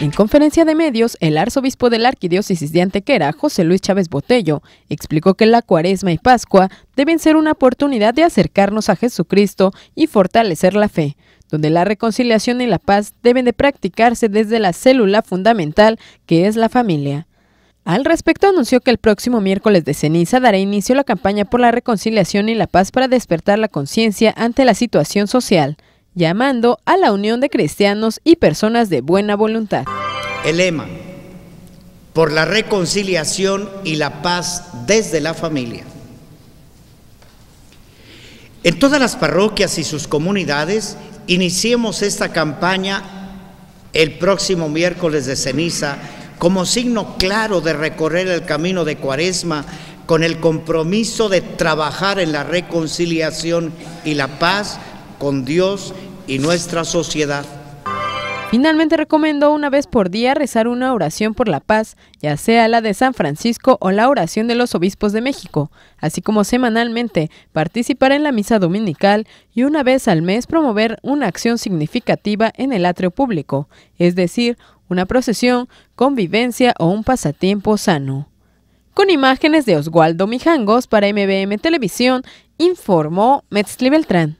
En conferencia de medios, el arzobispo de la Arquidiócesis de Antequera, José Luis Chávez Botello, explicó que la Cuaresma y Pascua deben ser una oportunidad de acercarnos a Jesucristo y fortalecer la fe, donde la reconciliación y la paz deben de practicarse desde la célula fundamental que es la familia. Al respecto, anunció que el próximo miércoles de ceniza dará inicio la campaña por la reconciliación y la paz para despertar la conciencia ante la situación social llamando a la unión de cristianos y personas de buena voluntad. El lema, por la reconciliación y la paz desde la familia. En todas las parroquias y sus comunidades iniciemos esta campaña el próximo miércoles de ceniza como signo claro de recorrer el camino de Cuaresma con el compromiso de trabajar en la reconciliación y la paz con Dios y nuestra sociedad. Finalmente recomiendo una vez por día rezar una oración por la paz, ya sea la de San Francisco o la oración de los obispos de México, así como semanalmente participar en la misa dominical y una vez al mes promover una acción significativa en el atrio público, es decir, una procesión, convivencia o un pasatiempo sano. Con imágenes de Oswaldo Mijangos para MBM Televisión, informó Metzli Beltrán.